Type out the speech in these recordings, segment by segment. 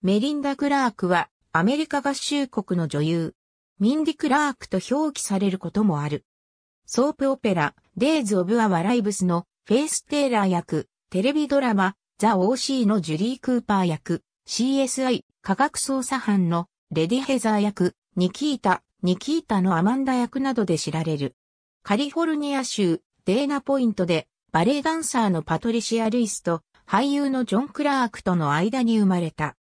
メリンダ・クラークはアメリカ合衆国の女優、ミンディ・クラークと表記されることもある。ソープオペラ、デイズ・オブ・アワ・ライブスのフェイス・テイラー役、テレビドラマ、ザ・オーシーのジュリー・クーパー役、CSI、科学捜査班のレディ・ヘザー役、ニキータ、ニキータのアマンダ役などで知られる。カリフォルニア州、デーナポイントで、バレエダンサーのパトリシア・ルイスと、俳優のジョン・クラークとの間に生まれた。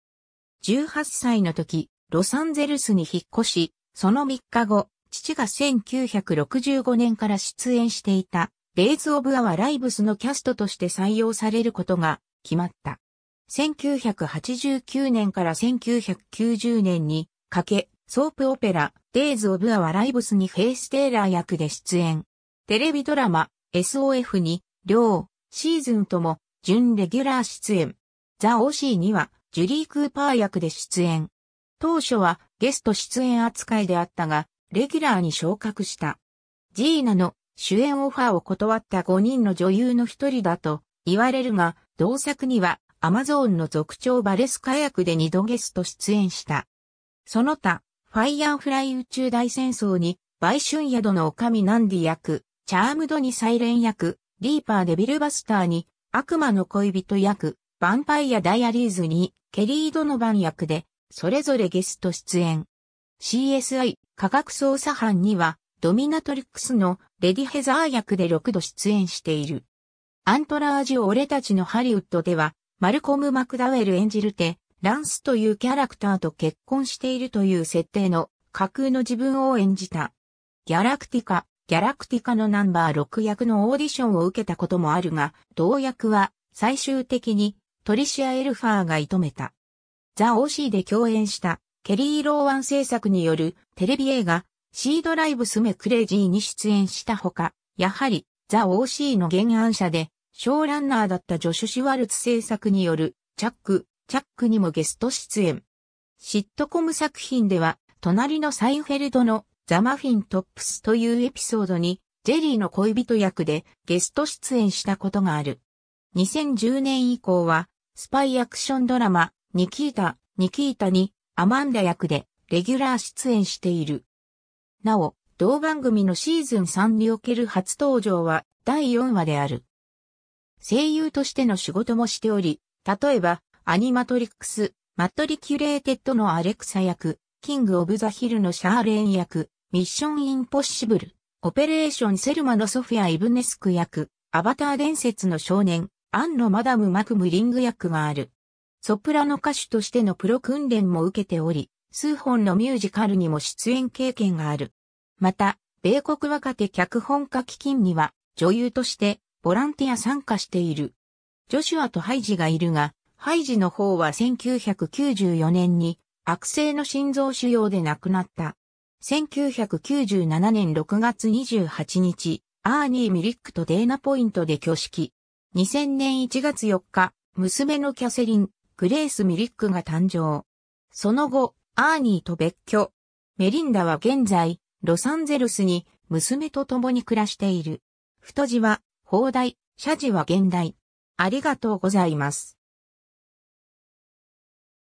18歳の時、ロサンゼルスに引っ越し、その3日後、父が1965年から出演していた、デイズ・オブ・アワ・ライブスのキャストとして採用されることが決まった。1989年から1990年にかけ、ソープオペラ、デイズ・オブ・アワ・ライブスにフェイス・テーラー役で出演。テレビドラマ、SOF に、両、シーズンとも、準レギュラー出演。ザ・オシーには、ジュリー・クーパー役で出演。当初はゲスト出演扱いであったが、レギュラーに昇格した。ジーナの主演オファーを断った5人の女優の一人だと言われるが、同作にはアマゾーンの族長バレスカ役で2度ゲスト出演した。その他、ファイアーフライ宇宙大戦争に、売春宿の女将ナンディ役、チャームドにサイレン役、リーパーデビルバスターに、悪魔の恋人役、ヴァンパイアダイアリーズに、ケリー・ドノバン役で、それぞれゲスト出演。CSI 科学捜査班には、ドミナトリックスのレディ・ヘザー役で6度出演している。アントラージュ俺たちのハリウッドでは、マルコム・マクダウェル演じるて、ランスというキャラクターと結婚しているという設定の架空の自分を演じた。ギャラクティカ、ギャラクティカのナンバー6役のオーディションを受けたこともあるが、同役は最終的にトリシア・エルファーが射止めた。ザ・オーシーで共演したケリー・ローワン制作によるテレビ映画シードライブスメクレイジーに出演したほか、やはりザ・オーシーの原案者でショーランナーだったジョシュ・シュワルツ制作によるチャック、チャックにもゲスト出演。シットコム作品では、隣のサインフェルドのザ・マフィン・トップスというエピソードに、ジェリーの恋人役でゲスト出演したことがある。2010年以降は、スパイアクションドラマ、ニキータ、ニキータに、アマンダ役で、レギュラー出演している。なお、同番組のシーズン3における初登場は、第4話である。声優としての仕事もしており、例えば、アニマトリックス、マットリキュレーテッドのアレクサ役、キング・オブ・ザ・ヒルのシャーレン役、ミッション・インポッシブル、オペレーション・セルマのソフィア・イブネスク役、アバター伝説の少年、アンのマダムマクムリング役がある。ソプラノ歌手としてのプロ訓練も受けており、数本のミュージカルにも出演経験がある。また、米国若手脚本家基金には、女優としてボランティア参加している。ジョシュアとハイジがいるが、ハイジの方は1994年に悪性の心臓腫瘍で亡くなった。1997年6月28日、アーニー・ミリックとデーナポイントで挙式。2000年1月4日、娘のキャセリン、グレース・ミリックが誕生。その後、アーニーと別居。メリンダは現在、ロサンゼルスに娘と共に暮らしている。太字は、放題、謝字は現代。ありがとうございます。